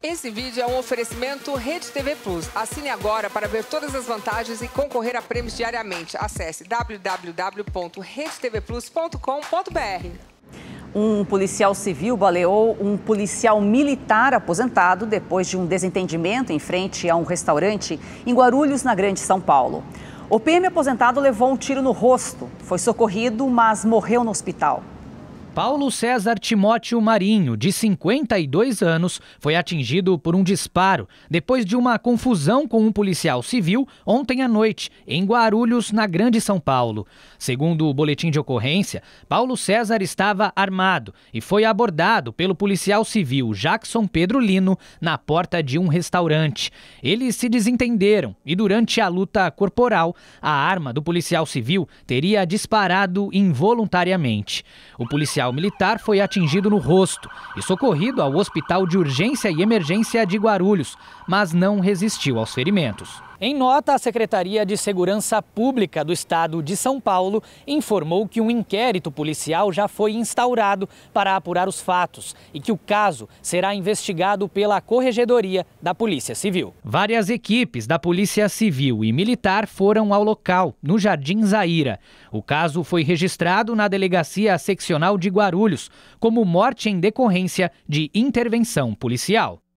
Esse vídeo é um oferecimento Rede TV Plus. Assine agora para ver todas as vantagens e concorrer a prêmios diariamente. Acesse www.redetvplus.com.br. Um policial civil baleou um policial militar aposentado depois de um desentendimento em frente a um restaurante em Guarulhos, na Grande São Paulo. O PM aposentado levou um tiro no rosto, foi socorrido, mas morreu no hospital. Paulo César Timóteo Marinho, de 52 anos, foi atingido por um disparo depois de uma confusão com um policial civil ontem à noite, em Guarulhos, na Grande São Paulo. Segundo o boletim de ocorrência, Paulo César estava armado e foi abordado pelo policial civil Jackson Pedro Lino na porta de um restaurante. Eles se desentenderam e, durante a luta corporal, a arma do policial civil teria disparado involuntariamente. O policial policial militar foi atingido no rosto e socorrido ao Hospital de Urgência e Emergência de Guarulhos, mas não resistiu aos ferimentos. Em nota, a Secretaria de Segurança Pública do Estado de São Paulo informou que um inquérito policial já foi instaurado para apurar os fatos e que o caso será investigado pela Corregedoria da Polícia Civil. Várias equipes da Polícia Civil e Militar foram ao local, no Jardim Zaira. O caso foi registrado na Delegacia Seccional de Guarulhos como morte em decorrência de intervenção policial.